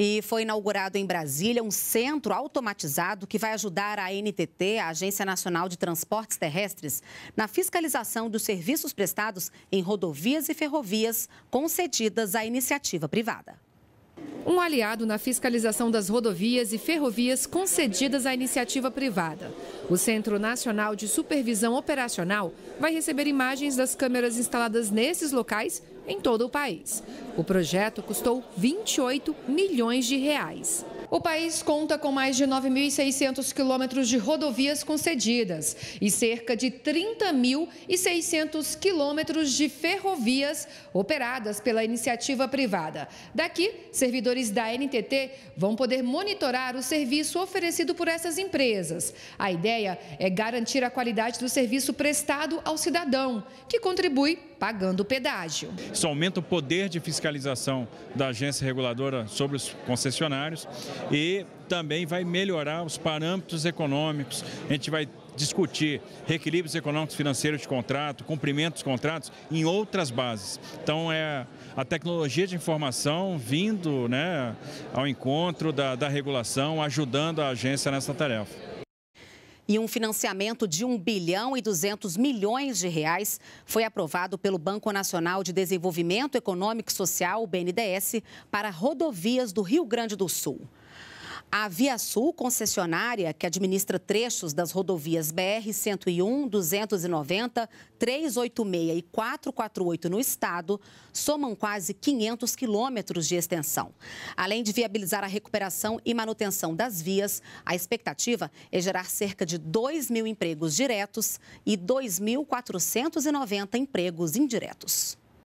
E foi inaugurado em Brasília um centro automatizado que vai ajudar a ANTT, a Agência Nacional de Transportes Terrestres, na fiscalização dos serviços prestados em rodovias e ferrovias concedidas à iniciativa privada um aliado na fiscalização das rodovias e ferrovias concedidas à iniciativa privada. O Centro Nacional de Supervisão Operacional vai receber imagens das câmeras instaladas nesses locais em todo o país. O projeto custou 28 milhões de reais. O país conta com mais de 9.600 quilômetros de rodovias concedidas e cerca de 30.600 quilômetros de ferrovias operadas pela iniciativa privada. Daqui, servidores da NTT vão poder monitorar o serviço oferecido por essas empresas. A ideia é garantir a qualidade do serviço prestado ao cidadão, que contribui pagando pedágio. Isso aumenta o poder de fiscalização da agência reguladora sobre os concessionários e também vai melhorar os parâmetros econômicos. A gente vai discutir reequilíbrios econômicos financeiros de contrato, cumprimento dos contratos em outras bases. Então, é a tecnologia de informação vindo né, ao encontro da, da regulação, ajudando a agência nessa tarefa e um financiamento de 1 bilhão e 200 milhões de reais foi aprovado pelo Banco Nacional de Desenvolvimento Econômico e Social, o BNDES, para rodovias do Rio Grande do Sul. A Via Sul, concessionária que administra trechos das rodovias BR-101, 290, 386 e 448 no estado, somam quase 500 quilômetros de extensão. Além de viabilizar a recuperação e manutenção das vias, a expectativa é gerar cerca de 2 mil empregos diretos e 2.490 empregos indiretos.